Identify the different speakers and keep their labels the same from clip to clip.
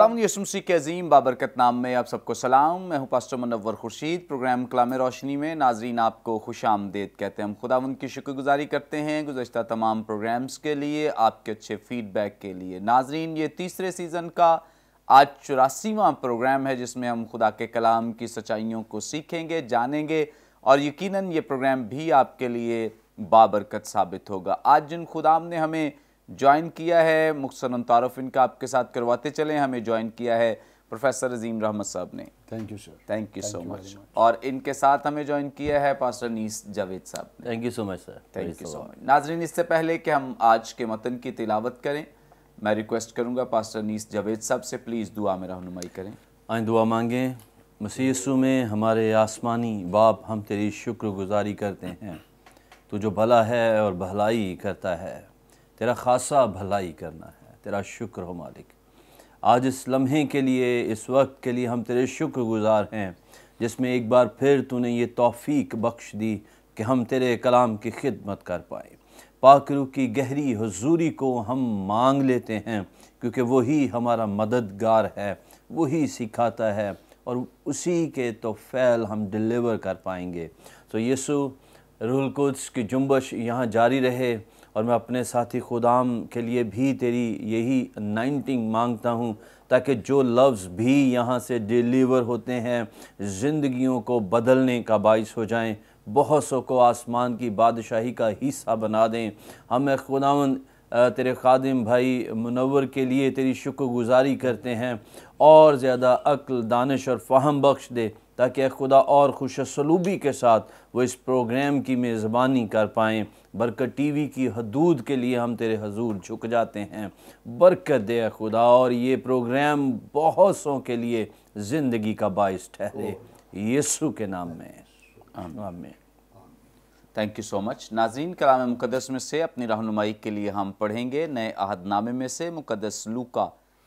Speaker 1: ख़ुदा यसुमसी के अजीम बाबरकत नाम में आप सबको सलाम मैं हूं पास्टर मनवर खुर्शीद प्रोग्राम कलाम रोशनी में नाजरीन आपको खुश आमदेद कहते हैं हम खुदा उनकी शुक्रगुजारी करते हैं गुजशत तमाम प्रोग्राम्स के लिए आपके अच्छे फीडबैक के लिए नाजरीन ये तीसरे सीज़न का आज चौरासीवा प्रोग्राम है जिसमें हम खुदा के कलाम की सच्चाइयों को सीखेंगे जानेंगे और यकीन ये प्रोग्राम भी आपके लिए बाबरकत साबित होगा आज जिन खुदाम ने हमें ज्वाइन किया है मुख्सन तारफ इनका आपके साथ करवाते चले हमें ज्वाइन किया है प्रोफेसर अजीम रहमत साहब ने thank you sir thank you so much और इनके साथ हमें ज्वाइन किया है पास्टर नीस जावेद साहब thank you so much sir thank you so much नाजरीन इससे पहले कि हम आज के मतन की तिलावत करें मैं रिक्वेस्ट करूंगा पास्टर नीस जावेद साहब से प्लीज़ दुआ में रहनुमाई करें
Speaker 2: आए दुआ मांगें मसीसु में हमारे आसमानी बाप हम तेरी शुक्रगुजारी करते हैं तो जो भला है और भलाई करता है तेरा खासा भलाई करना है तेरा शुक्र हो मालिक आज इस लम्हे के लिए इस वक्त के लिए हम तेरे शुक्र गुज़ार हैं जिसमें एक बार फिर तूने ये तौफीक बख्श दी कि हम तेरे कलाम की खिदमत कर पाए पाकरू की गहरी हजूरी को हम मांग लेते हैं क्योंकि वही हमारा मददगार है वही सिखाता है और उसी के तो फैल हम डिलीवर कर पाएंगे तो यसु रूहल कुद्स की जुम्बश यहाँ जारी रहे और मैं अपने साथी खुदाम के लिए भी तेरी यही नाइनटीन मांगता हूँ ताकि जो लफ्ज़ भी यहाँ से डिलीवर होते हैं ज़िंदगियों को बदलने का बायस हो जाएं बहुत सौ को आसमान की बादशाही का हिस्सा बना दें हमें खुदा तेरे खादिम भाई मुनवर के लिए तेरी शुक्रगुजारी करते हैं और ज़्यादा अक्ल दानश और फहम बख्श दे ताकि खुदा और खुश सलूबी के साथ वो इस प्रोग्राम की मेज़बानी कर पाएँ बरकत टीवी की हदूद के लिए हम तेरे हजूर झुक जाते हैं बरकत दे खुदा और ये प्रोग्राम बहुत सौ के लिए ज़िंदगी का बायस ठहरे यसु के नाम में आमीन
Speaker 1: थैंक यू सो मच नाजीन कलाम मुकदस में से अपनी रहनुमाई के लिए हम पढ़ेंगे नए अहदनामे में से मुकदस लूका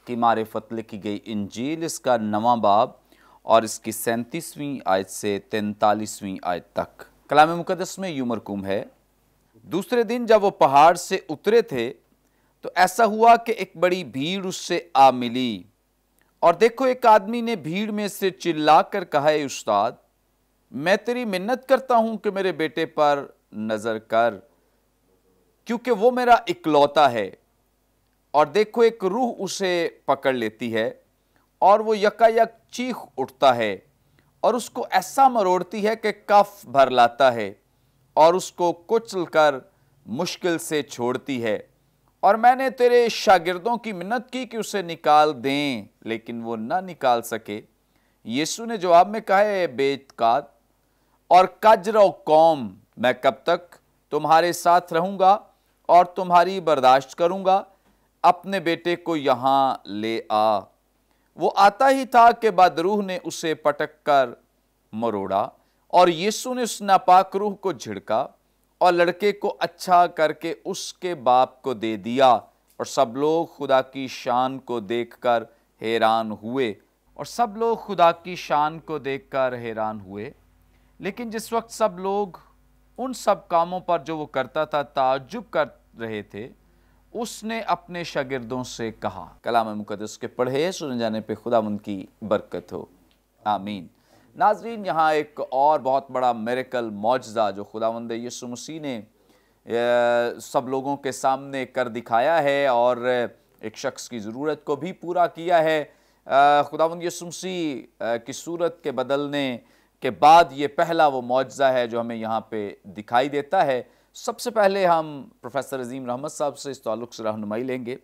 Speaker 1: की मारफत लिखी गई इंजील इसका नवा बाब और इसकी सैंतीसवीं आयत से तैंतालीसवीं आयत तक कलाम मुकदस में यू मरकूम है दूसरे दिन जब वो पहाड़ से उतरे थे तो ऐसा हुआ कि एक बड़ी भीड़ उससे आ मिली और देखो एक आदमी ने भीड़ में से चिल्ला कर कहा है उस्ताद मैं तेरी मिन्नत करता हूं कि मेरे बेटे पर नज़र कर क्योंकि वो मेरा इकलौता है और देखो एक रूह उसे पकड़ लेती है और वो यकायक चीख उठता है और उसको ऐसा मरोड़ती है कि कफ भर लाता है और उसको कुचल कर मुश्किल से छोड़ती है और मैंने तेरे शागिर्दों की मिन्नत की कि उसे निकाल दें लेकिन वो ना निकाल सके यीशु ने जवाब में कहा है बेतकात और कजर कौम मैं कब तक तुम्हारे साथ रहूंगा और तुम्हारी बर्दाश्त करूँगा अपने बेटे को यहां ले आ वो आता ही था कि बदरूह ने उसे पटक कर मरोड़ा और यीशु ने उस नापाक रूह को झिड़का और लड़के को अच्छा करके उसके बाप को दे दिया और सब लोग खुदा की शान को देखकर हैरान हुए और सब लोग खुदा की शान को देखकर हैरान हुए लेकिन जिस वक्त सब लोग उन सब कामों पर जो वो करता था ताजुब कर रहे थे उसने अपने शागिर्दों से कहा कलाम मुकदस के पढ़े सुने जाने पे खुदा उनकी बरकत हो आमीन नाजरीन यहाँ एक और बहुत बड़ा मेरिकल मुआजा जो खुदावंद यसु मसीह ने सब लोगों के सामने कर दिखाया है और एक शख्स की ज़रूरत को भी पूरा किया है खुदावंद यसु मसीह की सूरत के बदलने के बाद ये पहला वो मुआजा है जो हमें यहाँ पे दिखाई देता है सबसे पहले हम प्रोफेसर अजीम रहमत साहब से इस तल्लु से रहनुमाई लेंगे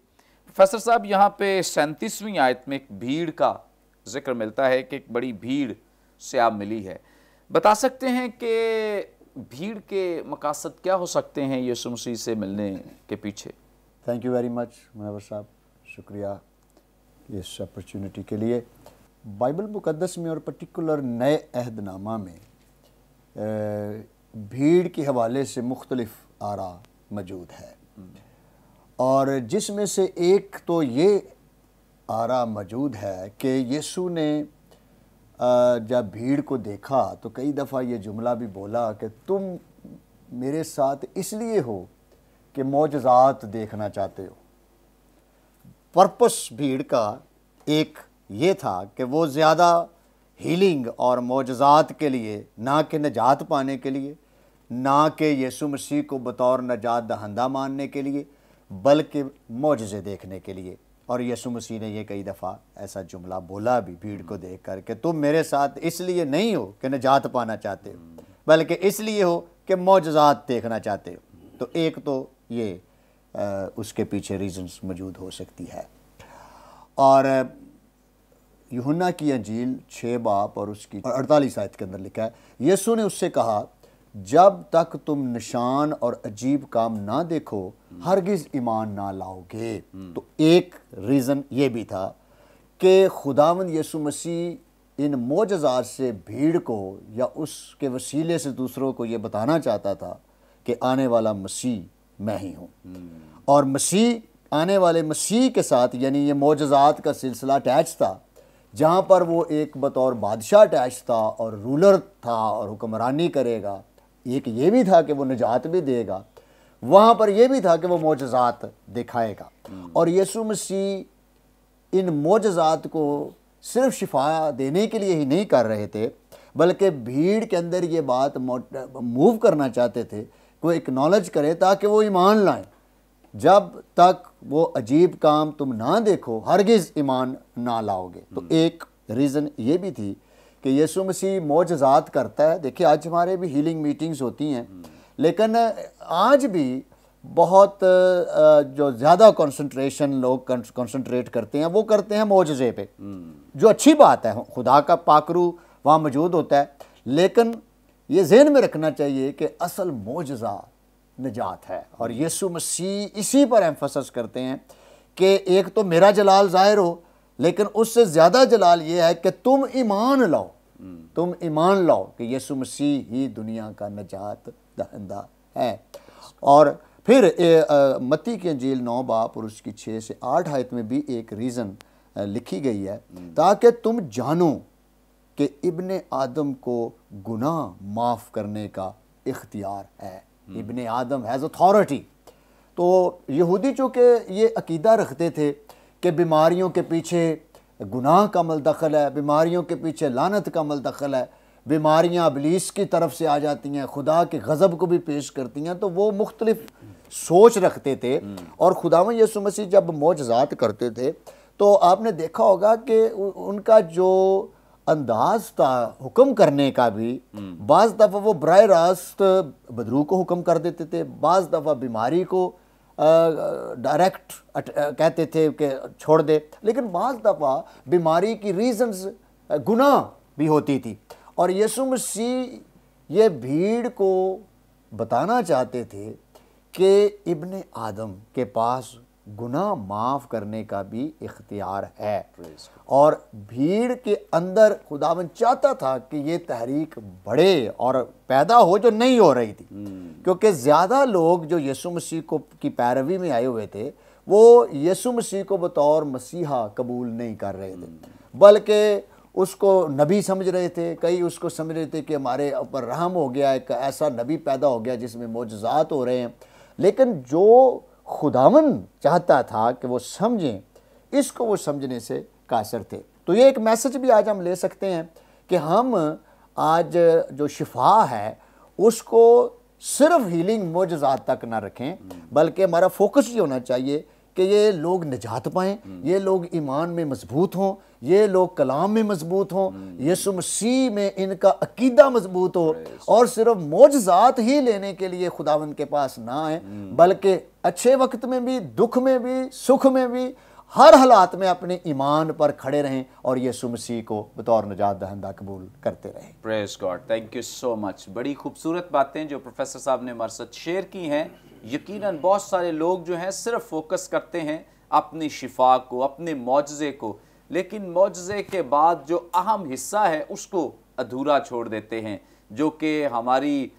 Speaker 1: प्रोफेसर साहब यहाँ पे सैंतीसवीं आयत में एक भीड़ का जिक्र मिलता है कि एक बड़ी भीड़ से आप मिली है बता सकते हैं कि भीड़ के मकासद क्या हो सकते हैं यीशु मसीह से मिलने के पीछे thank you very much
Speaker 3: Munawar साहब शुक्रिया इस अपॉर्चुनिटी के लिए बाइबल मुकदस में और पर्टिकुलर नए अहदनामा में भीड़ के हवाले से मुख्तलिफ आरा मौजूद है और जिसमें से एक तो ये आरा मौजूद है कि यीशु ने जब भीड़ को देखा तो कई दफ़ा ये जुमला भी बोला कि तुम मेरे साथ इसलिए हो कि मोजात देखना चाहते हो पर्पस भीड़ का एक ये था कि वो ज़्यादा हीलिंग और मोजात के लिए ना कि नजात पाने के लिए ना कि यसु मसीह को बतौर नजात दहंदा मानने के लिए बल्कि मोजे देखने के लिए और यसु मसीह ने ये कई दफ़ा ऐसा जुमला बोला भी भीड़ को देख कर के तुम मेरे साथ इसलिए नहीं हो कि निजात पाना चाहते हो बल्कि इसलिए हो कि मौजात देखना चाहते हो तो एक तो ये आ, उसके पीछे रीजंस मौजूद हो सकती है और युना की अंजील छः बाप और उसकी अड़तालीस आयत के अंदर लिखा है यसु ने उससे कहा जब तक तुम निशान और अजीब काम ना देखो हरगिज ईमान ना लाओगे तो एक रीज़न ये भी था कि खुदावन यसु मसीह इन मोजार से भीड़ को या उसके वसीले से दूसरों को ये बताना चाहता था कि आने वाला मसीह मैं ही हूँ हम्म। और मसीह आने वाले मसीह के साथ यानी ये मोजात का सिलसिला अटैच था जहाँ पर वो एक बतौर बादशाह अटैच था और रूलर था और हुक्मरानी करेगा एक ये भी था कि वो निजात भी देगा वहाँ पर यह भी था कि वो मोजात दिखाएगा हम्म। और यसु मसीह इन मोजात को सिर्फ शिफा देने के लिए ही नहीं कर रहे थे बल्कि भीड़ के अंदर ये बात मूव करना चाहते थे को एक्नॉलेज करे ताकि वो ईमान लाएं जब तक वो अजीब काम तुम ना देखो हरगिज़ ईमान ना लाओगे तो हम्म। एक रीज़न ये भी थी कि यीशु मसीह मोजात करता है देखिए आज हमारे भी हीलिंग मीटिंग्स होती हैं लेकिन आज भी बहुत जो ज़्यादा कंसंट्रेशन लोग कंसंट्रेट करते हैं वो करते हैं मोजे पे जो अच्छी बात है खुदा का पाकरू वहाँ मौजूद होता है लेकिन ये जहन में रखना चाहिए कि असल मोजा निजात है और यीशु मसीह इसी पर एम्फोसिस करते हैं कि एक तो मेरा जलाल ज़ाहिर हो लेकिन उससे ज़्यादा जलाल ये है कि तुम ईमान लाओ तुम ईमान लाओ कि यीशु मसीह ही दुनिया का नजात दहंदा है और फिर ए, आ, मती के झील नौ बाप और उसकी छः से आठ आयत में भी एक रीज़न लिखी गई है ताकि तुम जानो कि इब्ने आदम को गुनाह माफ़ करने का इख्तियार है इब्ने आदम हैज़ अथॉरिटी तो यहूदी चूँकि ये अकीदा रखते थे कि बीमारियों के पीछे गुनाह का अमल दखल है बीमारियों के पीछे लानत का अमल दखल है बीमारियाँ अबलीस की तरफ से आ जाती हैं खुदा के गज़ब को भी पेश करती हैं तो वो मुख्तलिफ सोच रखते थे हम्म। और खुदा यसु मसीह जब मौजात करते थे तो आपने देखा होगा कि उनका जो अंदाज था हुक्म करने का भी हम्म। बाज़ दफ़ा वो बर रास्त बदरू को हुक्म कर देते थे बाज़ दफ़ा बीमारी को डायरेक्ट कहते थे कि छोड़ दे लेकिन बाज़ दफ़ा बीमारी की रीज़न्स गुनाह भी होती थी और यसु मसीह ये भीड़ को बताना चाहते थे कि इब्ने आदम के पास गुना माफ़ करने का भी इख्तियार है और भीड़ के अंदर खुदावन चाहता था कि ये तहरीक बढ़े और पैदा हो जो नहीं हो रही थी hmm. क्योंकि ज़्यादा लोग जो यसु मसीह को की पैरवी में आए हुए थे वो यसु मसीह को बतौर मसीहा कबूल नहीं कर रहे थे hmm. बल्कि उसको नबी समझ रहे थे कई उसको समझ रहे थे कि हमारे ऊपर रहम हो गया एक ऐसा नबी पैदा हो गया जिसमें मोजात हो रहे हैं लेकिन जो खुदावन चाहता था कि वो समझें इसको वो समझने से कासर थे तो ये एक मैसेज भी आज हम ले सकते हैं कि हम आज जो शिफा है उसको सिर्फ हीलिंग मोजात तक ना रखें बल्कि हमारा फोकस ये होना चाहिए कि ये लोग निजात पाएँ ये लोग ईमान में मजबूत हों ये लोग कलाम में मजबूत हों यसु मसीह में इनका अकीदा मजबूत हो और सिर्फ मोजात ही लेने के लिए खुदावन के पास ना आए hmm. बल्कि अच्छे वक्त में भी दुख में भी सुख में भी हर हालात में अपने ईमान पर खड़े रहें और यीशु मसीह को बतौर नजात दहंदा कबूल करते रहें
Speaker 1: praise God thank you so much बड़ी खूबसूरत बातें जो प्रोफेसर साहब ने हमारे साथ शेयर की हैं यकीनन बहुत सारे लोग जो हैं सिर्फ फोकस करते हैं अपनी शिफा को अपने मुआजे को लेकिन मुआजे के बाद जो अहम हिस्सा है उसको अधूरा छोड़ देते हैं जो कि हमारी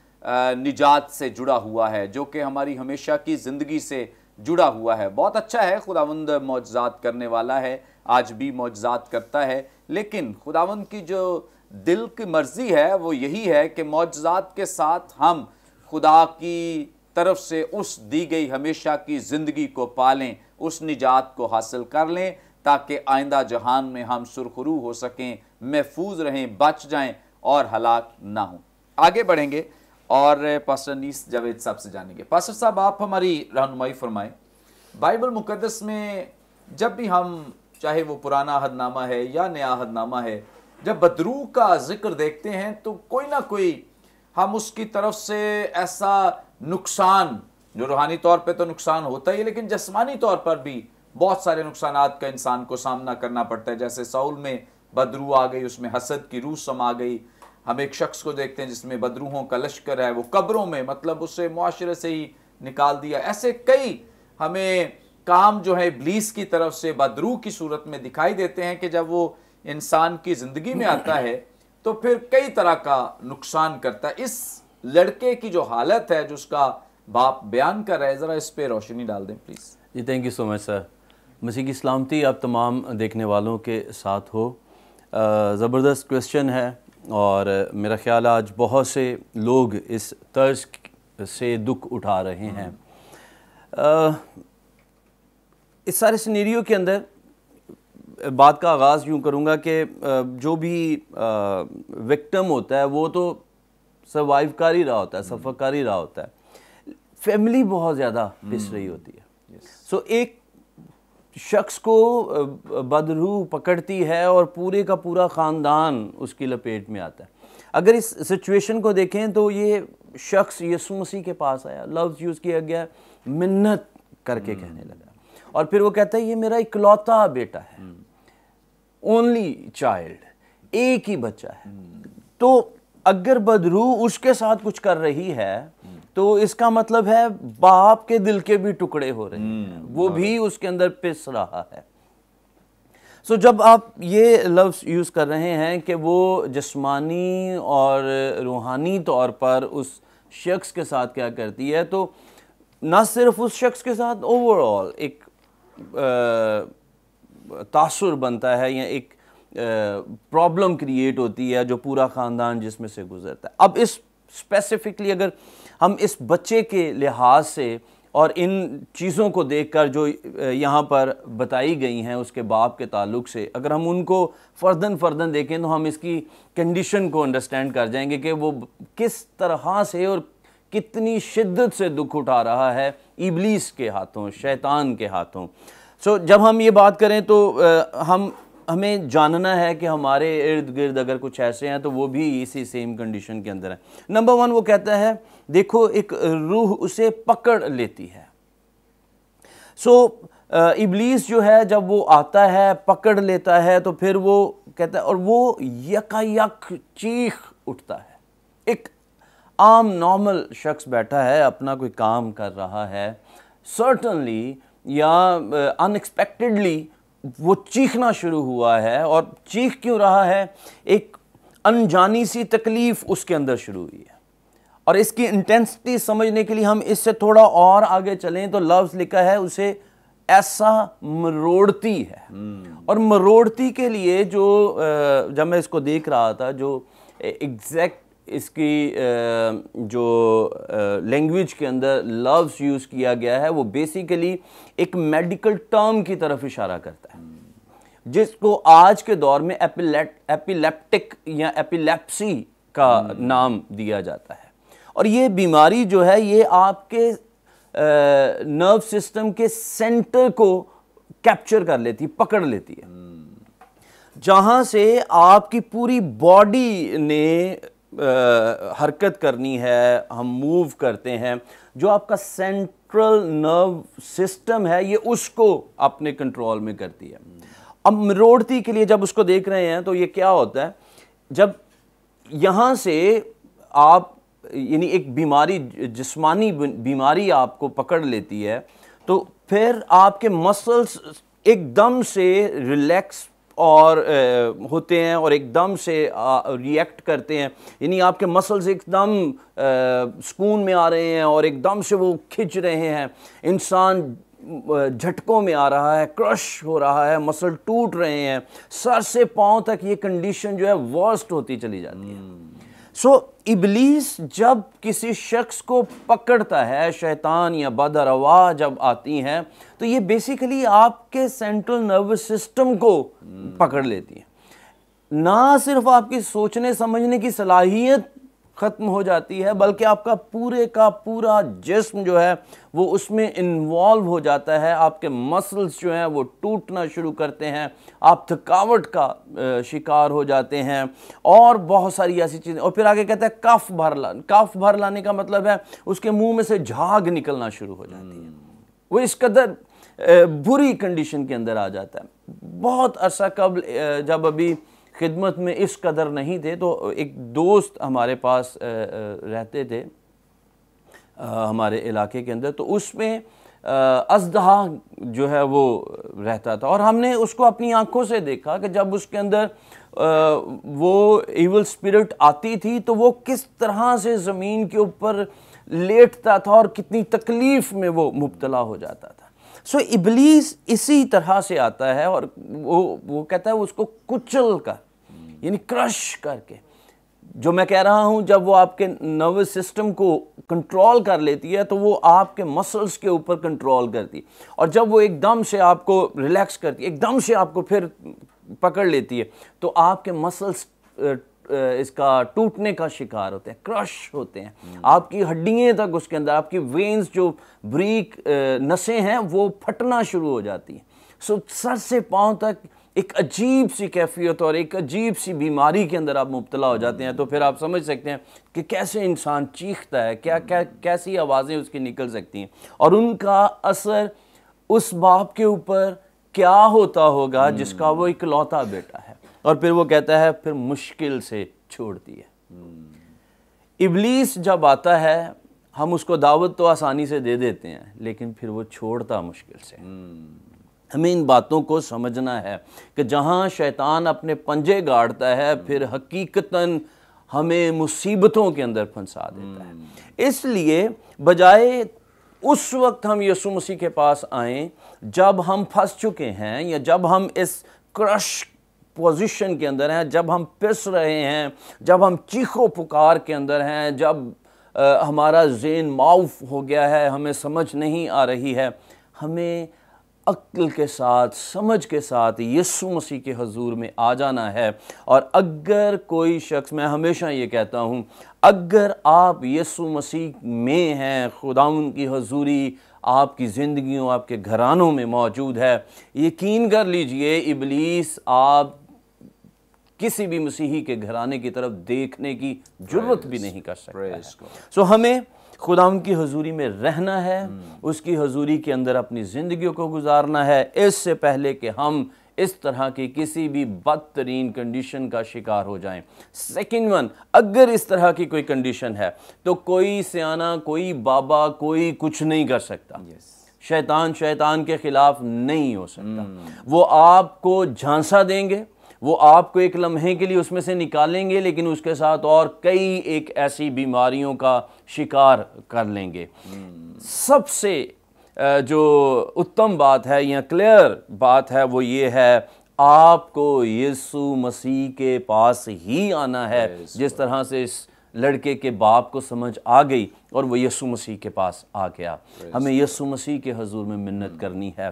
Speaker 1: निजात से जुड़ा हुआ है जो कि हमारी हमेशा की ज़िंदगी से जुड़ा हुआ है बहुत अच्छा है खुदावंद मुआजात करने वाला है आज भी मुआजात करता है लेकिन खुदावंद की जो दिल की मर्ज़ी है वो यही है कि मुआजात के साथ हम खुदा की तरफ से उस दी गई हमेशा की ज़िंदगी को पालें उस निजात को हासिल कर लें ताकि आइंदा जहान में हम सुरखरू हो सकें महफूज रहें बच जाएं और हलाक ना हों आगे बढ़ेंगे और पास्टर नीस जावेद साहब से जानेंगे पास्टर साहब आप हमारी रहनुमाई फरमाएं बाइबल मुकदस में जब भी हम चाहे वो पुराना अहदनामा है या नया अहदनामा है जब बदरू का जिक्र देखते हैं तो कोई ना कोई हम उसकी तरफ से ऐसा नुकसान जो रूहानी तौर पे तो नुकसान होता ही है लेकिन जसमानी तौर पर भी बहुत सारे नुकसान का इंसान को सामना करना पड़ता है जैसे साउल में बदरू आ गई उसमें हसद की रूह समा गई हम एक शख्स को देखते हैं जिसमें बदरूहों का लश्कर है वो कब्रों में मतलब उसे मुआरे से ही निकाल दिया ऐसे कई हमें काम जो है ब्लीस की तरफ से बदरू की सूरत में दिखाई देते हैं कि जब वो इंसान की ज़िंदगी में आता है तो फिर कई तरह का नुकसान करता है इस लड़के की जो हालत है जो उसका बाप बयान कर रहा है ज़रा इस पर रोशनी डाल दें प्लीज़
Speaker 2: जी thank you so much sir Masih की सलामती आप तमाम देखने वालों के साथ हो ज़बरदस्त क्वेश्चन है और मेरा ख्याल आज बहुत से लोग इस तर्ज से दुख उठा रहे हैं आ, हम्म। इस सारे सिनेरियो के अंदर बात का आगाज़ यूँ करूँगा कि जो भी विक्टम होता है वो तो सर्वाइव कर ही रहा होता है सफ़र हम्म। कर ही रहा होता है फैमिली बहुत ज़्यादा हम्म। पिस रही होती है सो yes. so, एक शख्स को बदरू पकड़ती है और पूरे का पूरा ख़ानदान उसकी लपेट में आता है अगर इस सिचुएशन को देखें तो ये शख्स यसु मसीह के पास आया लफ्ज़ यूज़ किया गया मिन्नत करके हम्म। कहने लगा और फिर वो कहता है ये मेरा इकलौता बेटा है ओनली चाइल्ड एक ही बच्चा है तो अगर बदरू उसके साथ कुछ कर रही है तो इसका मतलब है बाप के दिल के भी टुकड़े हो रहे हैं हम्म, वो हाँ। भी उसके अंदर पिस रहा है सो जब आप ये लफ्ज़ यूज़ कर रहे हैं कि वो जिस्मानी और रूहानी तौर पर उस शख्स के साथ क्या करती है तो ना सिर्फ उस शख्स के साथ ओवरऑल एक तासुर बनता है या एक प्रॉब्लम क्रिएट होती है जो पूरा ख़ानदान जिसमें से गुजरता है अब इस स्पेसिफिकली अगर हम इस बच्चे के लिहाज से और इन चीज़ों को देखकर जो यहाँ पर बताई गई हैं उसके बाप के ताल्लुक से अगर हम उनको फर्दन फर्दन देखें तो हम इसकी कंडीशन को अंडरस्टैंड कर जाएंगे कि वो किस तरह से और कितनी शिद्दत से दुख उठा रहा है इबलीस के हाथों शैतान के हाथों सो so, जब हम ये बात करें तो आ, हम हमें जानना है कि हमारे इर्द गिर्द अगर कुछ ऐसे हैं तो वो भी इसी सेम कंडीशन के अंदर है नंबर वन वो कहता है देखो एक रूह उसे पकड़ लेती है सो so, इबलीस जो है जब वो आता है पकड़ लेता है तो फिर वो कहता है और वो यकायक चीख उठता है एक आम नॉर्मल शख्स बैठा है अपना कोई काम कर रहा है सर्टनली या अनएक्सपेक्टेडली uh, वो चीखना शुरू हुआ है और चीख क्यों रहा है एक अनजानी सी तकलीफ़ उसके अंदर शुरू हुई है और इसकी इंटेंसिटी समझने के लिए हम इससे थोड़ा और आगे चलें तो लफ्ज़ लिखा है उसे ऐसा मरोड़ती है हम्म। और मरोड़ती के लिए जो जब मैं इसको देख रहा था जो एग्जैक्ट इसकी जो लैंग्वेज के अंदर लव्स यूज़ किया गया है वो बेसिकली एक मेडिकल टर्म की तरफ इशारा करता है जिसको आज के दौर में एपिलेप्टिक या एपिलेप्सी का हम्म। नाम दिया जाता है और ये बीमारी जो है ये आपके नर्व सिस्टम के सेंटर को कैप्चर कर लेती है पकड़ लेती है हम्म। जहां से आपकी पूरी बॉडी ने आ, हरकत करनी है हम मूव करते हैं जो आपका सेंट्रल नर्व सिस्टम है ये उसको अपने कंट्रोल में करती है हम्म। अब मरोड़ती के लिए जब उसको देख रहे हैं तो ये क्या होता है जब यहाँ से आप यानी एक बीमारी जिस्मानी बीमारी आपको पकड़ लेती है तो फिर आपके मसल्स एकदम से रिलैक्स और ए, होते हैं और एकदम से रिएक्ट करते हैं यानी आपके मसल्स एकदम सुकून में आ रहे हैं और एकदम से वो खिंच रहे हैं इंसान झटकों में आ रहा है क्रश हो रहा है मसल टूट रहे हैं सर से पांव तक ये कंडीशन जो है वर्स्ट होती चली जाती है सो हम्म। इबलीस जब किसी शख्स को पकड़ता है शैतान या बदरवा जब आती हैं तो ये बेसिकली आपके सेंट्रल नर्वस सिस्टम को हम्म। पकड़ लेती है ना सिर्फ आपकी सोचने समझने की सलाहियत ख़त्म हो जाती है बल्कि आपका पूरे का पूरा जिस्म जो है वो उसमें इन्वॉल्व हो जाता है आपके मसल्स जो हैं वो टूटना शुरू करते हैं आप थकावट का शिकार हो जाते हैं और बहुत सारी ऐसी चीज़ें और फिर आगे कहते हैं कफ भर ला कफ भर लाने का मतलब है उसके मुंह में से झाग निकलना शुरू हो जाती है वो इस कदर बुरी कंडीशन के अंदर आ जाता है बहुत अरसा कब जब अभी खिदमत में इस कदर नहीं थे तो एक दोस्त हमारे पास रहते थे हमारे इलाके के अंदर तो उसमें अजदहा जो है वो रहता था और हमने उसको अपनी आंखों से देखा कि जब उसके अंदर वो ईवल स्पिरिट आती थी तो वो किस तरह से ज़मीन के ऊपर लेटता था और कितनी तकलीफ़ में वो मुबतला हो जाता था सो so, इबलीस इसी तरह से आता है और वो वो कहता है उसको कुचल कर यानी क्रश करके जो मैं कह रहा हूं जब वो आपके नर्वस सिस्टम को कंट्रोल कर लेती है तो वो आपके मसल्स के ऊपर कंट्रोल करती है और जब वो एकदम से आपको रिलैक्स करती है एकदम से आपको फिर पकड़ लेती है तो आपके मसल्स इसका टूटने का शिकार होते हैं क्रश होते हैं हम्म। आपकी हड्डियाँ तक उसके अंदर आपकी वेन्स जो ब्रीक नसें हैं वो फटना शुरू हो जाती हैं सो सर से पाँव तक एक अजीब सी कैफियत और एक अजीब सी बीमारी के अंदर आप मुबतला हो जाते हैं तो फिर आप समझ सकते हैं कि कैसे इंसान चीखता है क्या क्या कैसी आवाज़ें उसकी निकल सकती हैं और उनका असर उस बाप के ऊपर क्या होता होगा जिसका वो हम्म। इकलौता बेटा है और फिर वो कहता है फिर मुश्किल से छोड़ है इबलीस जब आता है हम उसको दावत तो आसानी से दे देते हैं लेकिन फिर वो छोड़ता मुश्किल से हमें इन बातों को समझना है कि जहाँ शैतान अपने पंजे गाड़ता है फिर हकीकतन हमें मुसीबतों के अंदर फंसा देता है इसलिए बजाय उस वक्त हम यसु मसीह के पास आए जब हम फंस चुके हैं या जब हम इस क्रश पोजीशन के अंदर हैं जब हम पिस रहे हैं जब हम चीखों पुकार के अंदर हैं जब आ, हमारा जेन माउफ हो गया है हमें समझ नहीं आ रही है हमें अक्ल के साथ समझ के साथ यीशु मसीह के हजूर में आ जाना है और अगर कोई शख्स मैं हमेशा ये कहता हूँ अगर आप यीशु मसीह में हैं खुदा की हजूरी आपकी ज़िंदगियों आपके घरानों में मौजूद है यकीन कर लीजिए इबलीस आप किसी भी मसीही के घराने की तरफ देखने की जरूरत भी नहीं कर सकता सो so, हमें खुदा उनकी हजूरी में रहना है hmm. उसकी हजूरी के अंदर अपनी ज़िंदगी को गुजारना है इससे पहले कि हम इस तरह की किसी भी बदतरीन कंडीशन का शिकार हो जाएं सेकंड वन अगर इस तरह की कोई कंडीशन है तो कोई सियाना कोई बाबा कोई कुछ नहीं कर सकता yes. शैतान शैतान के खिलाफ नहीं हो सकता hmm. वो आपको झांसा देंगे वो आपको एक लम्हे के लिए उसमें से निकालेंगे लेकिन उसके साथ और कई एक ऐसी बीमारियों का शिकार कर लेंगे hmm. सबसे जो उत्तम बात है या क्लियर बात है वो ये है आपको यीशु मसीह के पास ही आना है जिस तरह से इस लड़के के बाप को समझ आ गई और वो यीशु मसीह के पास आ गया हमें यीशु मसीह के हजूर में मिन्नत hmm. करनी है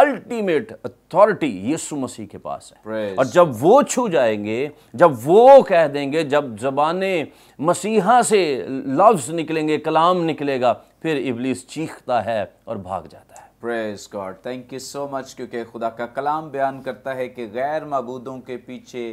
Speaker 2: अल्टीमेट अथॉरिटी यीशु मसीह के पास है Praise. और जब वो छू जाएंगे जब वो कह देंगे जब जबाने मसीहा से लफ्ज़ निकलेंगे कलाम निकलेगा फिर इबलीस चीखता है और भाग जाता है praise God thank you so much क्योंकि
Speaker 1: खुदा का कलाम बयान करता है कि गैर मबूदों के पीछे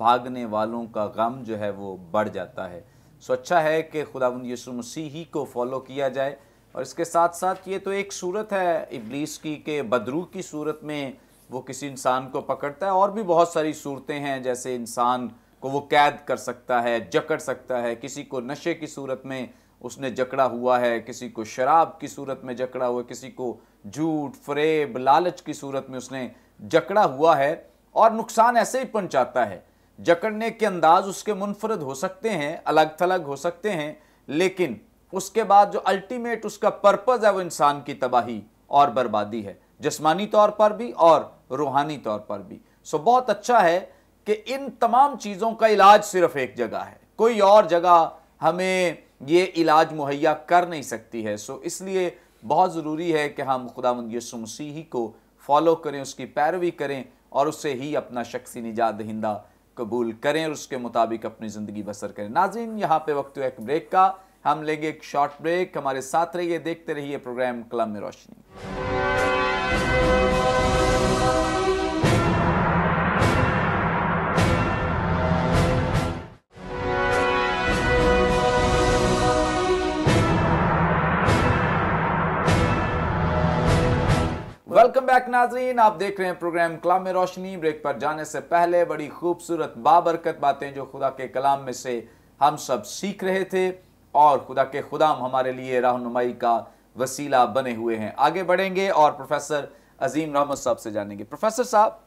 Speaker 1: भागने वालों का गम जो है वो बढ़ जाता है सो अच्छा है कि खुदा यीशु मसीह ही को फॉलो किया जाए और इसके साथ साथ ये तो एक सूरत है इब्लीस की के बदरू की सूरत में वो किसी इंसान को पकड़ता है और भी बहुत सारी सूरतें हैं जैसे इंसान को वो कैद कर सकता है जकड़ सकता है किसी को नशे की सूरत में उसने जकड़ा हुआ है किसी को शराब की सूरत में जकड़ा हुआ है किसी को झूठ फरेब लालच की सूरत में उसने जकड़ा हुआ है और नुकसान ऐसे ही पहुंचाता है जकड़ने के अंदाज उसके मुनफरद हो सकते हैं अलग थलग हो सकते हैं लेकिन उसके बाद जो अल्टीमेट उसका पर्पज़ है वो इंसान की तबाही और बर्बादी है जिसमानी तौर पर भी और रूहानी तौर पर भी सो बहुत अच्छा है कि इन तमाम चीज़ों का इलाज सिर्फ एक जगह है कोई और जगह हमें ये इलाज मुहैया कर नहीं सकती है सो इसलिए बहुत ज़रूरी है कि हम खुदा यसु मसीह को फॉलो करें उसकी पैरवी करें और उससे ही अपना शख्सी निजात दहिंदा कबूल करें और उसके मुताबिक अपनी ज़िंदगी बसर करें नाजिन यहाँ पे वक्त एक ब्रेक का हम लेंगे एक शॉर्ट ब्रेक हमारे साथ रहिए देखते रहिए प्रोग्राम कलम में रोशनी वेलकम बैक नाजरीन आप देख रहे हैं प्रोग्राम कलाम में रोशनी ब्रेक पर जाने से पहले बड़ी खूबसूरत बाबरकत बातें जो खुदा के कलाम में से हम सब सीख रहे थे और खुदा के खुदाम हमारे लिए रहनुमाई का वसीला बने हुए हैं आगे बढ़ेंगे और प्रोफेसर अजीम रहमत साहब से जानेंगे प्रोफेसर साहब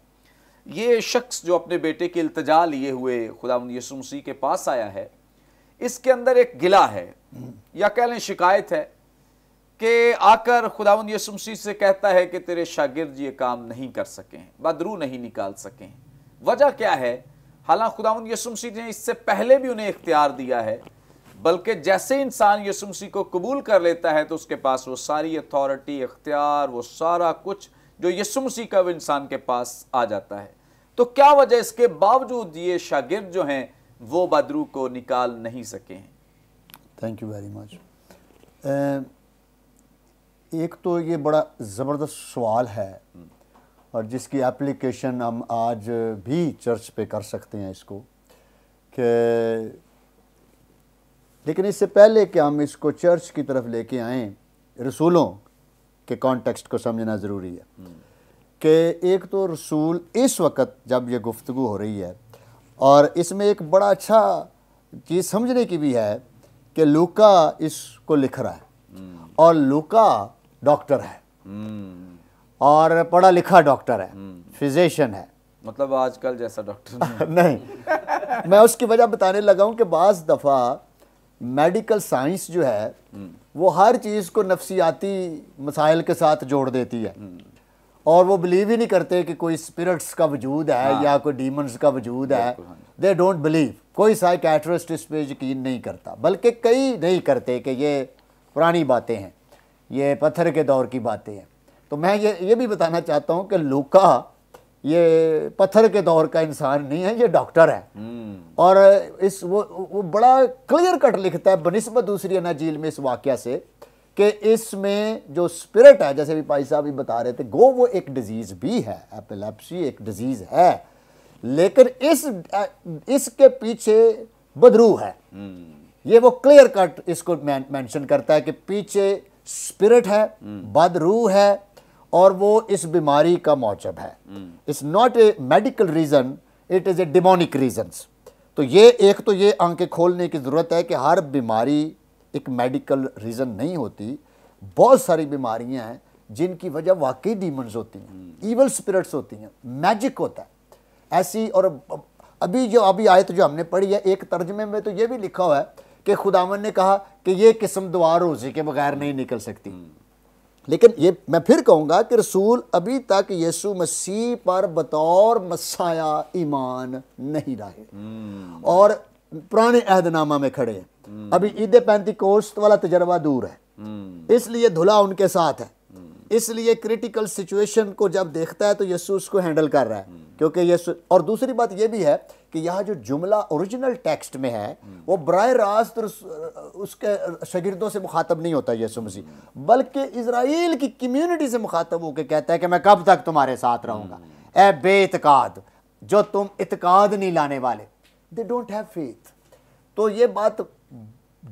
Speaker 1: ये शख्स जो अपने बेटे के अल्तजा लिए हुए खुदा यसु मसीह के पास आया है इसके अंदर एक गिला है या कह लें शिकायत है कि आकर खुदावन यसु मसीह से कहता है कि तेरे शागिर्द ये काम नहीं कर सके हैं बदरू नहीं निकाल सके हैं वजह क्या है हालांकि खुदावन यसु मसीह ने इससे पहले भी उन्हें इख्तियार दिया है बल्कि जैसे इंसान यसु मसीह को कबूल कर लेता है तो उसके पास वो सारी अथॉरिटी अख्तियार वो सारा कुछ जो यसु मसीह का वो इंसान के पास आ जाता है तो क्या वजह इसके बावजूद ये शागिर्द जो हैं वो बदरू को निकाल नहीं सके हैं
Speaker 3: थैंक यू वेरी मच एक तो ये बड़ा ज़बरदस्त सवाल है और जिसकी एप्लीकेशन हम आज भी चर्च पे कर सकते हैं इसको कि लेकिन इससे पहले कि हम इसको चर्च की तरफ लेके आए रसूलों के कॉन्टेक्स्ट को समझना ज़रूरी है कि एक तो रसूल इस वक्त जब ये गुफ्तु हो रही है और इसमें एक बड़ा अच्छा चीज़ समझने की भी है कि लूका इसको लिख रहा है और लूका डॉक्टर है और पढ़ा लिखा डॉक्टर है फिजिशियन है
Speaker 1: मतलब आजकल जैसा डॉक्टर
Speaker 3: नहीं मैं उसकी वजह बताने लगा हूँ कि बज़ दफ़ा मेडिकल साइंस जो है वो हर चीज़ को नफसियाती मसाइल के साथ जोड़ देती है हम्म। और वो बिलीव ही नहीं करते कि कोई स्पिरिट्स का वजूद है हाँ। या कोई डीमंस का वजूद है दे डोंट बिलीव कोई साइकैट्रिस्ट इस पर यकीन नहीं करता बल्कि कई नहीं करते कि ये पुरानी बातें हैं ये पत्थर के दौर की बातें हैं तो मैं ये ये भी बताना चाहता हूँ कि लूका ये पत्थर के दौर का इंसान नहीं है ये डॉक्टर है हम्म। और इस वो वो बड़ा क्लियर कट लिखता है बनस्बत दूसरी अना झील में इस वाक्य से कि इसमें जो स्पिरिट है जैसे भी भाई साहब भी बता रहे थे गो वो एक डिजीज़ भी है एपिलेप्सी एक डिजीज़ है लेकिन इस इसके पीछे बदरू है
Speaker 2: हम्म।
Speaker 3: ये वो क्लियर कट इसको मेंशन करता है कि पीछे स्पिरिट है हम्म। बदरू है और वो इस बीमारी का मौजब है it's not a medical reason it is a demonic reason तो ये एक तो ये आंखें खोलने की ज़रूरत है कि हर बीमारी एक मेडिकल रीज़न नहीं होती बहुत सारी बीमारियां हैं जिनकी वजह वाकई डीमंस होती हैं ईवल हम्म। स्पिरिट्स होती हैं मैजिक होता है ऐसी और अभी जो अभी आयत जो हमने पढ़ी है एक तर्जमे में तो ये भी लिखा हुआ है कि खुदावन ने कहा कि ये किस्म दुआ रोज़े के बगैर नहीं निकल सकती हम्म। लेकिन ये मैं फिर कहूँगा कि रसूल अभी तक यीशु मसीह पर बतौर मसाया ईमान नहीं लाए hmm. हम्म। और पुराने अहदनामा में खड़े हैं hmm. अभी ईद पैंती कोस्ट वाला तजर्बा दूर है hmm. इसलिए धुला उनके साथ है इसलिए क्रिटिकल सिचुएशन को जब देखता है तो यीशु उसको हैंडल कर रहा है क्योंकि यीशु और दूसरी बात यह भी है कि यह जो जुमला ओरिजिनल टेक्स्ट में है वो बर रास्त उसके शगिर्दों से मुखातब नहीं होता यसु मसीह बल्कि इसराइल की कम्यूनिटी से मुखातब होकर कहता है कि मैं कब तक तुम्हारे साथ रहूँगा ए बेतकाद जो तुम इतकाद नहीं लाने वाले दे डोंट हैव फेथ तो ये बात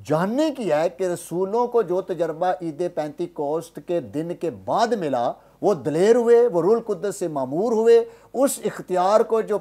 Speaker 3: जानने की है कि रसूलों को जो तजर्बा ईद पैंती कोस्ट के दिन के बाद मिला वो दलेर हुए वो रूल कुदस से मामूर हुए उस इख्तियार को जो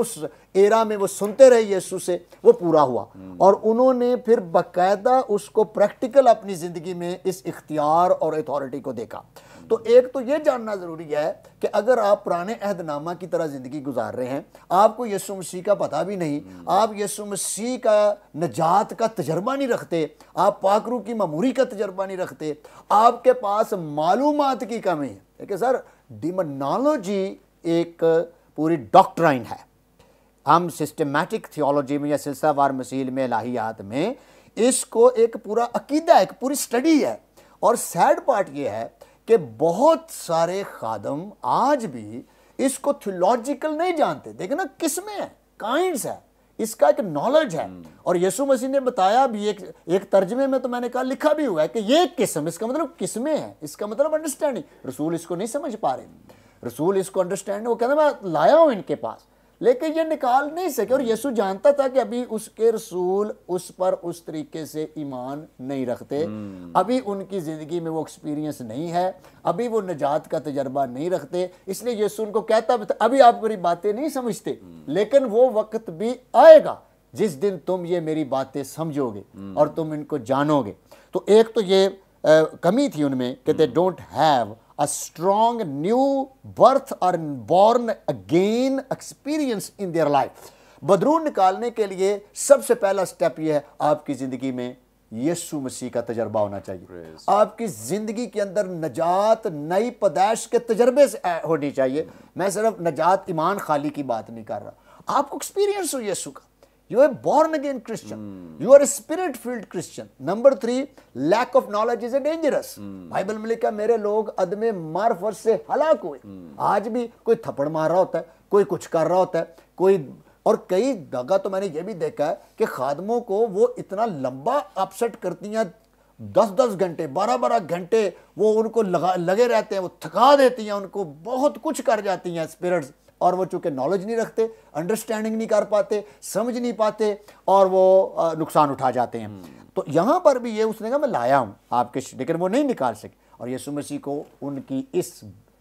Speaker 3: उस एरा में वो सुनते रहे यीशु से वो पूरा हुआ हम्म। और उन्होंने फिर बकायदा उसको प्रैक्टिकल अपनी ज़िंदगी में इस इख्तियार और अथॉरिटी को देखा तो एक तो ये जानना ज़रूरी है कि अगर आप पुराने अहदनामा की तरह ज़िंदगी गुजार रहे हैं आपको यसु मसीह का पता भी नहीं आप यसु मसीह का नजात का तजर्बा नहीं रखते आप पाकरू की ममूरी का तजर्बा नहीं रखते आपके पास मालूम की कमी है है सर डिमनोलॉजी एक पूरी डॉक्ट्राइन है हम सिस्टमेटिक थियोलॉजी में या सिलसावार मसील में लाहियात में इसको एक पूरा अकीदा एक पूरी स्टडी है और सैड पार्ट ये है कि बहुत सारे खादम आज भी इसको थियोलॉजिकल नहीं जानते देखे ना किसमें है काइंड है इसका एक नॉलेज है हम्म। और यीशु मसीह ने बताया भी एक एक तर्जमे में तो मैंने कहा लिखा भी हुआ है कि ये किस्म इसका मतलब किस्में है इसका मतलब अंडरस्टैंडिंग रसूल इसको नहीं समझ पा रहे रसूल इसको अंडरस्टैंड वो कहते मैं लाया हूं इनके पास लेकिन ये निकाल नहीं सके और यीशु जानता था कि अभी उसके रसूल उस पर उस तरीके से ईमान नहीं रखते हम्म। अभी उनकी ज़िंदगी में वो एक्सपीरियंस नहीं है अभी वो निजात का तजर्बा नहीं रखते इसलिए यीशु उनको कहता भी था अभी आप मेरी बातें नहीं समझते हम्म। लेकिन वो वक्त भी आएगा जिस दिन तुम ये मेरी बातें समझोगे और हम्म। तुम इनको जानोगे तो एक तो ये आ, कमी थी उनमें कि they don't have a strong new birth or born again experience in their life. बदरू निकालने के लिए सबसे पहला स्टेप यह है आपकी ज़िंदगी में यीशु मसीह का तजर्बा होना चाहिए आपकी ज़िंदगी के अंदर नजात नई पदाश के तजर्बे से होनी चाहिए मैं सिर्फ नजात ईमान खाली की बात नहीं कर रहा आपको एक्सपीरियंस हो यीशु का You are born again Christian. Mm. You are a spirit filled Christian. Number three, lack of knowledge is a dangerous. Mm. Bible में लिखा मेरे लोग अदमे मार्फत से हलाक हुए mm. आज भी कोई थप्पड़ मार रहा होता है कोई कुछ कर रहा होता है कोई और कई दगा तो मैंने ये भी देखा है कि खादमों को वो इतना लंबा अपसेट करती हैं दस दस घंटे बारह बारह घंटे वो उनको लगा लगे रहते हैं वो थका देती हैं उनको बहुत कुछ कर जाती हैं स्पिरिट्स और वो चूँकि नॉलेज नहीं रखते अंडरस्टैंडिंग नहीं कर पाते समझ नहीं पाते और वो नुकसान उठा जाते हैं हम्म। तो यहाँ पर भी ये उसने कहा मैं लाया हूँ आपके लेकिन वो नहीं निकाल सके और यसु मसीह को उनकी इस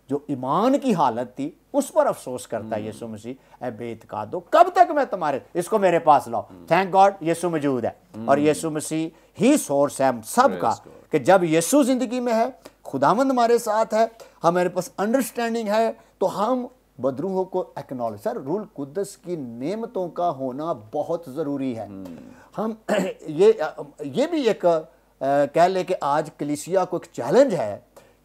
Speaker 3: जो ईमान की हालत थी उस पर अफसोस करता है हम्म। यीशु मसीह का दो कब तक मैं तुम्हारे इसको मेरे पास लाओ थैंक गॉड यीशु मौजूद है हम्म। और यीशु मसीह ही सोर्स है हम सब का कि जब यीशु जिंदगी में है खुदामंद हमारे साथ है हमारे पास अंडरस्टैंडिंग है तो हम बदरूहों को एक्नोलेज सर रूल कुदस की नेमतों का होना बहुत ज़रूरी है हम्म। हम ये ये भी एक कह लें कि आज कलिसिया को एक चैलेंज है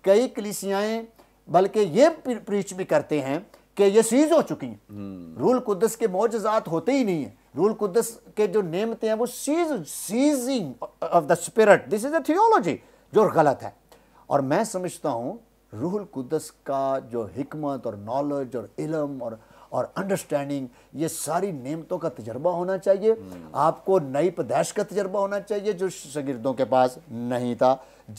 Speaker 3: कई कलिसियाएँ बल्कि ये प्रीच भी करते हैं कि ये सीज हो चुकी हैं हम्म। रूल कुदस के मोजात होते ही नहीं है रूल कुदस के जो नेमते हैं वो cease ceasing of the spirit this is a theology जो गलत है और मैं समझता हूँ रूहुल कुदस का जो हमत और नॉलेज और इलम और और अंडरस्टैंडिंग ये सारी नियमतों का तजर्बा होना चाहिए हम्म। आपको नई पैदाइश का तजर्बा होना चाहिए जो शगिर्दों के पास नहीं था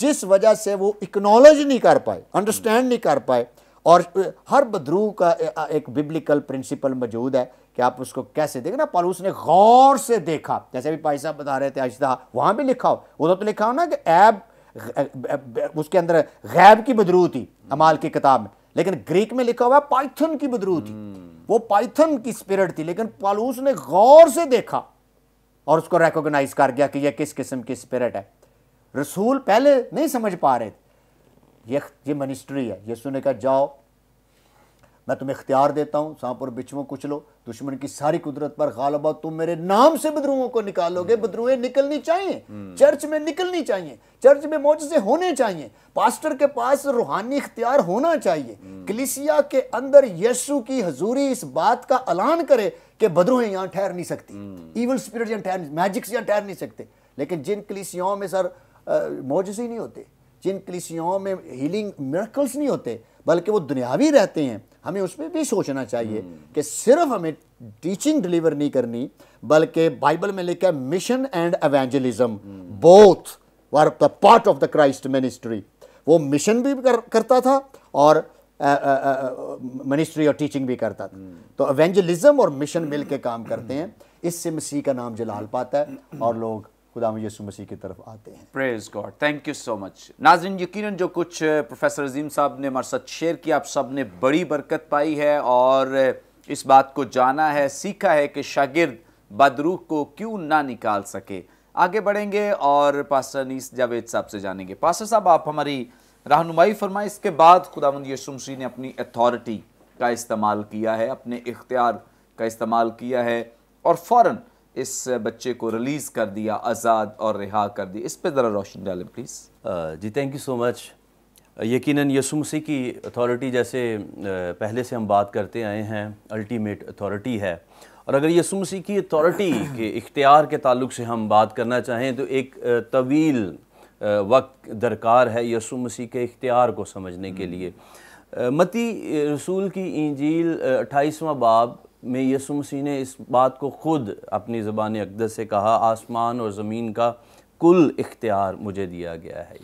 Speaker 3: जिस वजह से वो इकनोलॉज नहीं कर पाए अंडरस्टैंड नहीं कर पाए और हर बदरू का एक बिब्लिकल प्रिंसिपल मौजूद है कि आप उसको कैसे देखें ना पालूस ने गौर से देखा जैसे भी पाई साहब बता रहे थे आशिता वहाँ भी लिखा हो उधर तो लिखा हो ना कि ऐब उसके अंदर गैब की बदरू थी अमाल की किताब में लेकिन ग्रीक में लिखा हुआ है पाइथन की बदरू थी हम्म। वो पाइथन की स्पिरिट थी लेकिन पालूस ने गौर से देखा और उसको रेकोगनाइज कर गया कि यह किस किस्म की स्पिरिट है रसूल पहले नहीं समझ पा रहे थे ये ये मिनिस्ट्री है यह सुने कहा जाओ मैं तुम्हें इख्तियार देता हूँ सांप और बिछुओं कुचलो दुश्मन की सारी कुदरत पर गालबा तुम मेरे नाम से बदरुओं को निकालोगे हम्म। बदरुए निकलनी चाहिए हम्म। चर्च में निकलनी चाहिए चर्च में से होने चाहिए पास्टर के पास रूहानी इख्तियार होना चाहिए हम्म। कलिसिया के अंदर यशु की हजूरी इस बात का ऐलान करे कि बदरुए यहाँ ठहर नहीं सकती ईवल स्पिरिट यहाँ ठहर मैजिक्स यहाँ ठहर नहीं सकते लेकिन जिन कलिसियाओं में सर ही नहीं होते जिन कलिसियाओं में हीलिंग मेरकल्स नहीं होते बल्कि वो दुनियावी रहते हैं हमें उस पर भी सोचना चाहिए कि सिर्फ हमें टीचिंग डिलीवर नहीं करनी बल्कि बाइबल में लिखा है mission and evangelism both were the part of the Christ ministry वो मिशन भी कर, करता था और मिनिस्ट्री और टीचिंग भी करता था तो एवेंजलिज्म और मिशन मिल के काम करते हैं इससे मसीह का नाम जलाल पाता है और लोग खुदाम यसु मसीह की तरफ आते हैं
Speaker 1: praise God thank you so much नाजिन यकीन जो कुछ प्रोफेसर अजीम साहब ने हमारे साथ शेयर किया आप सब ने बड़ी बरकत पाई है और इस बात को जाना है सीखा है कि शागिर्द बदरूह को क्यों ना निकाल सके आगे बढ़ेंगे और पास्टर नीस जावेद साहब से जानेंगे पास्टर साहब आप हमारी रहनुमाई फरमाए इसके बाद खुदावंद यसुम मसीह ने अपनी अथॉरिटी का इस्तेमाल किया है अपने इख्तियार का इस्तेमाल किया है और फ़ौरन
Speaker 2: इस बच्चे को रिलीज़ कर दिया आज़ाद और रिहा कर दिया इस पर ज़रा रोशन डालें प्लीज़ जी थैंक यू सो मच यकीनन मसीह की अथॉरिटी जैसे पहले से हम बात करते आए हैं अल्टीमेट अथॉरिटी है और अगर मसीह की अथॉरिटी के इख्तियार के ताल्लुक से हम बात करना चाहें तो एक तवील वक्त दरकार है यसु मसीह के इख्तियार को समझने के लिए मती रसूल की इंजील अट्ठाईसवां बाब में यसु मसीह ने इस बात को ख़ुद अपनी ज़बान अकदस से कहा आसमान और ज़मीन का कुल इख्तियार मुझे दिया गया है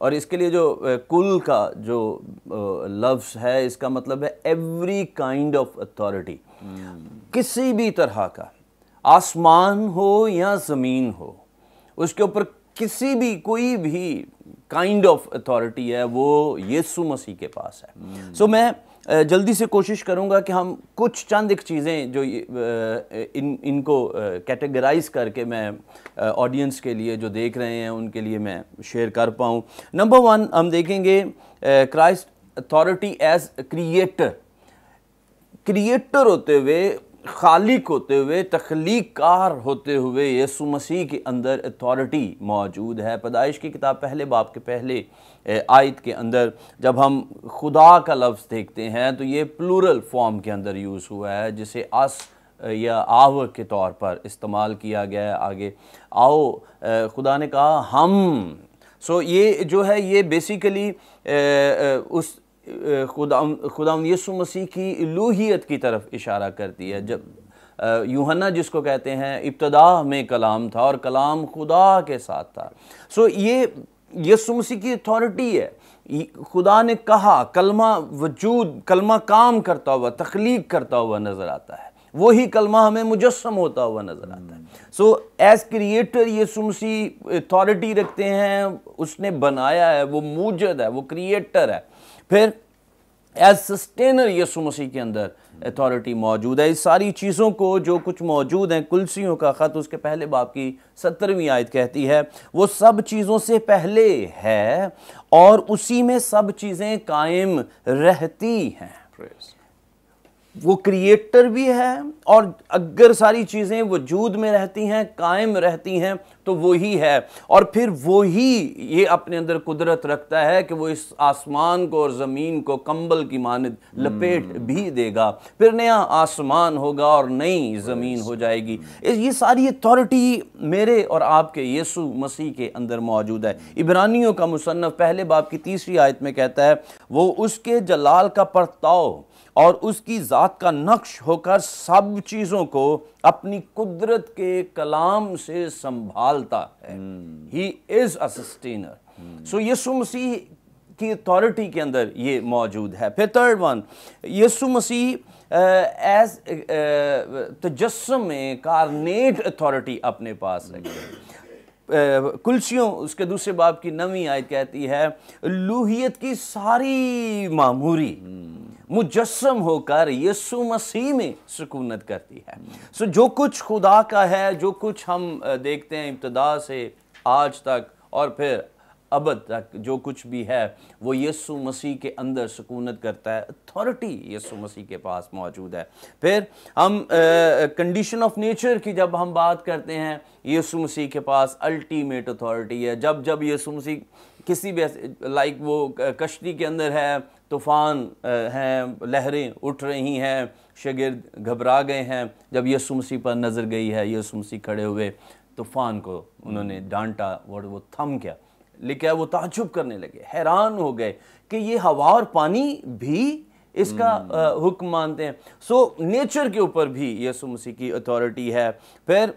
Speaker 2: और इसके लिए जो कुल का जो लफ्स है इसका मतलब है एवरी काइंड ऑफ अथॉरिटी किसी भी तरह का आसमान हो या ज़मीन हो उसके ऊपर किसी भी कोई भी काइंड ऑफ अथॉरिटी है वो यीशु मसीह के पास है सो हम्म। so, मैं जल्दी से कोशिश करूँगा कि हम कुछ चंद एक चीज़ें जो इन इनको कैटेगराइज करके मैं ऑडियंस के लिए जो देख रहे हैं उनके लिए मैं शेयर कर पाऊँ नंबर वन हम देखेंगे Christ authority as creator creator होते हुए खालिक होते हुए तख्लीकार होते हुए यसु मसीह के अंदर अथॉरिटी मौजूद है पैदाइश की किताब पहले बाप के पहले आयत के अंदर जब हम खुदा का लफ्ज़ देखते हैं तो ये प्लूरल फॉर्म के अंदर यूज़ हुआ है जिसे अस या आव के तौर पर इस्तेमाल किया गया है आगे आओ खुदा ने कहा हम सो ये जो है ये बेसिकली उस खुदा खुदा यसु मसीह की लूहियत की तरफ इशारा करती है जब यूहना जिसको कहते हैं इब्तदा में कलाम था और कलाम खुदा के साथ था सो ये यसु मसीह की अथॉरिटी है खुदा ने कहा कलमा वजूद कलमा काम करता हुआ तख्लीक करता हुआ नज़र आता है वही कलमा हमें मुजस्म होता हुआ नज़र आता है सो एज क्रिएटर ये सुमसी अथॉरिटी रखते हैं उसने बनाया है वो मूजद है वो क्रिएटर है फिर एज सस्टेनर यसु मसीह के अंदर अथॉरिटी मौजूद है इस सारी चीज़ों को जो कुछ मौजूद हैं कुलसियों का ख़त उसके पहले बाप की सत्तरवीं आयत कहती है वो सब चीज़ों से पहले है और उसी में सब चीज़ें कायम रहती हैं वो क्रिएटर भी है और अगर सारी चीज़ें वजूद में रहती हैं कायम रहती हैं तो वो ही है और फिर वो ही ये अपने अंदर कुदरत रखता है कि वो इस आसमान को और ज़मीन को कंबल की मानद लपेट हम्म। भी देगा फिर नया आसमान होगा और नई ज़मीन हो जाएगी ये सारी अथॉरिटी मेरे और आपके यीशु मसीह के अंदर मौजूद है इब्रानियों का मुसनफ़ पहले बाप की तीसरी आयत में कहता है वो उसके जलाल का परताव और उसकी ज़ात का नक्श होकर सब चीज़ों को अपनी कुदरत के कलाम से संभालता है ही इज़ अ सो यसु मसीह की अथॉरिटी के अंदर ये मौजूद है फिर third one Yesu Masih as तजस्म में कारनेट अथॉरिटी अपने पास रखी है कुलसियों उसके दूसरे बाप की नवी आयत कहती है लूहियत की सारी मामूरी मुजस्म होकर यसु मसीह में सुकूनत करती है सो जो कुछ खुदा का है जो कुछ हम देखते हैं इब्तदा से आज तक और फिर अब तक जो कुछ भी है वो यसु मसीह के अंदर सुकूनत करता है अथॉरिटी यसु मसीह के पास मौजूद है फिर हम कंडीशन ऑफ नेचर की जब हम बात करते हैं यसु मसीह के पास अल्टीमेट अथॉरिटी है जब जब यसु मसीह किसी भी लाइक वो कश्ती के अंदर है तूफ़ान हैं लहरें उठ रही हैं शगिर्द घबरा गए हैं जब यसु मसीह पर नज़र गई है यसु मसीह खड़े हुए तूफ़ान को उन्होंने डांटा और वो थम गया लिखा है वो ताजुब करने लगे हैरान हो गए कि ये हवा और पानी भी इसका हम्म। हुक्म मानते हैं सो नेचर के ऊपर भी यसु मसीह की अथॉरिटी है फिर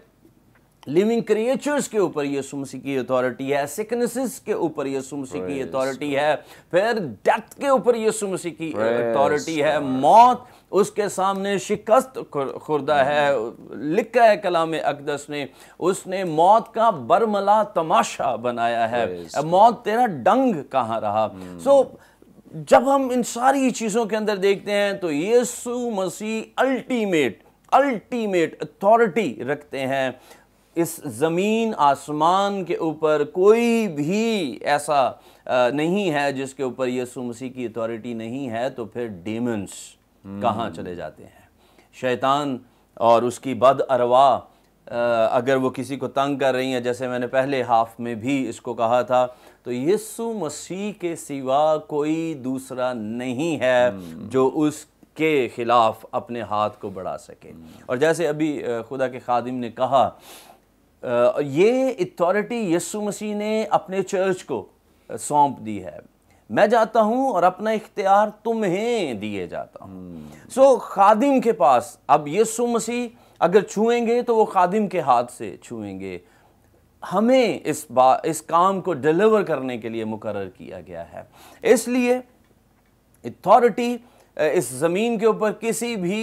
Speaker 2: लिविंग क्रिएचर्स के ऊपर यसु मसीह की अथॉरिटी है सिकनेसिस के ऊपर यसु मसीह की अथॉरिटी है फिर डेथ के ऊपर यसु मसीह की अथॉरिटी है मौत उसके सामने शिकस्त खुर्दा है लिखा है कलाम अकदस ने उसने मौत का बरमला तमाशा बनाया है मौत तेरा डंग कहाँ रहा सो hmm. जब हम इन सारी चीज़ों के अंदर देखते हैं तो Yeshu Masih ultimate ultimate authority रखते हैं इस ज़मीन आसमान के ऊपर कोई भी ऐसा नहीं है जिसके ऊपर यीशु मसीह की अथॉरिटी नहीं है तो फिर डेमन्स कहाँ चले जाते हैं शैतान और उसकी बद अरवा अगर वो किसी को तंग कर रही हैं जैसे मैंने पहले हाफ में भी इसको कहा था तो यीशु मसीह के सिवा कोई दूसरा नहीं है हम्म। जो उसके खिलाफ अपने हाथ को बढ़ा सके हम्म। और जैसे अभी खुदा के खादिम ने कहा ये अथॉरिटी यीशु मसीह ने अपने चर्च को सौंप दी है मैं जाता हूं और अपना इख्तियार तुम्हें दिए जाता हूं सो so, खादिम के पास अब यीशु मसीह अगर छुएंगे तो वो खादिम के हाथ से छुएंगे हमें इस बा इस काम को डिलीवर करने के लिए मुकर किया गया है इसलिए अथॉरिटी इस ज़मीन के ऊपर किसी भी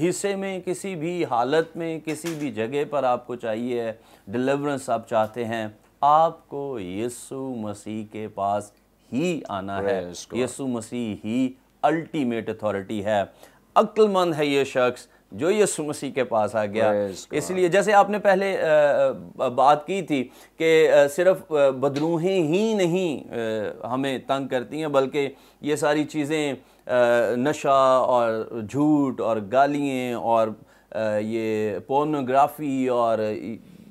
Speaker 2: हिस्से में किसी भी हालत में किसी भी जगह पर आपको चाहिए डिलीवरेंस आप चाहते हैं आपको यीशु मसीह के पास ही आना है यीशु मसीह ही अल्टीमेट अथॉरिटी है अक्लमंद है ये शख्स जो यीशु मसीह के पास आ गया इसलिए जैसे आपने पहले बात की थी कि सिर्फ बदरूहें ही नहीं हमें तंग करती हैं बल्कि ये सारी चीज़ें नशा और झूठ और गालियाँ और ये पोर्नोग्राफी और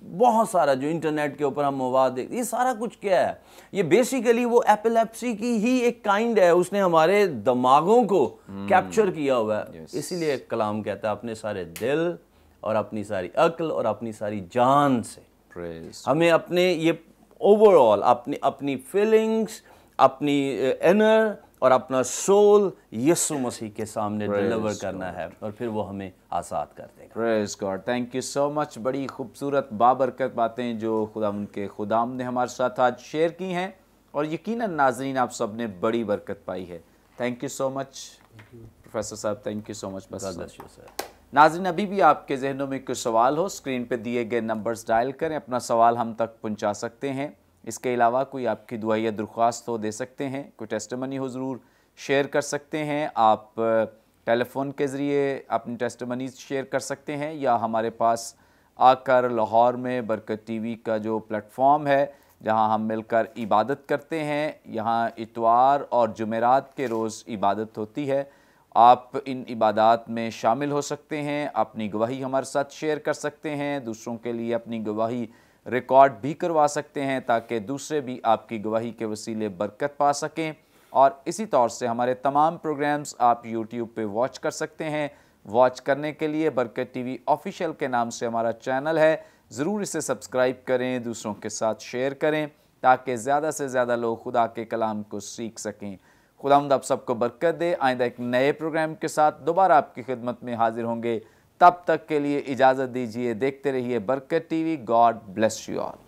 Speaker 2: बहुत सारा जो इंटरनेट के ऊपर हम मवाद देख ये सारा कुछ क्या है ये बेसिकली वो एपिलेप्सी की ही एक काइंड है उसने हमारे दिमागों को कैप्चर hmm. किया हुआ है इसीलिए कलाम कहता है अपने सारे दिल और अपनी सारी अक्ल और अपनी सारी जान से हमें अपने ये ओवरऑल अपनी अपनी फीलिंग्स अपनी इनर और अपना सोल यीशु मसीह के सामने डिलीवर करना है और फिर वो हमें आज़ाद कर देगा praise God thank you so much बड़ी खूबसूरत
Speaker 1: बाबरकत बातें जो खुदा उनके खुदाम ने हमारे साथ आज शेयर की हैं और यकीन नाजरीन आप सब ने बड़ी बरकत पाई है thank you so much professor साहब थैंक यू सो मच बस नाजरीन अभी भी आपके जहनों में कुछ सवाल हो स्क्रीन पर दिए गए नंबर्स डायल करें अपना सवाल हम तक पहुँचा सकते हैं इसके अलावा कोई आपकी दुआ या दरख्वास्त हो दे सकते हैं कोई टेस्टमनी हो ज़रूर शेयर कर सकते हैं आप टेलीफोन के ज़रिए अपनी मनी शेयर कर सकते हैं या हमारे पास आकर लाहौर में बरकत टीवी का जो प्लेटफॉर्म है जहां हम मिलकर इबादत करते हैं यहां इतवार और जमेरात के रोज़ इबादत होती है आप इन इबादत में शामिल हो सकते हैं अपनी गवाही हमारे साथ शेयर कर सकते हैं दूसरों के लिए अपनी गवाही रिकॉर्ड भी करवा सकते हैं ताकि दूसरे भी आपकी गवाही के वसीले बरकत पा सकें और इसी तौर से हमारे तमाम प्रोग्राम्स आप यूट्यूब पे वॉच कर सकते हैं वॉच करने के लिए बरकत टीवी ऑफिशियल के नाम से हमारा चैनल है ज़रूर इसे सब्सक्राइब करें दूसरों के साथ शेयर करें ताकि ज़्यादा से ज़्यादा लोग खुदा के कलाम को सीख सकें खुदा आप सबको बरकत दे आइंदा एक नए प्रोग्राम के साथ दोबारा आपकी खिदमत में हाजिर होंगे तब तक के लिए इजाज़त दीजिए देखते रहिए Barkat TV God bless you all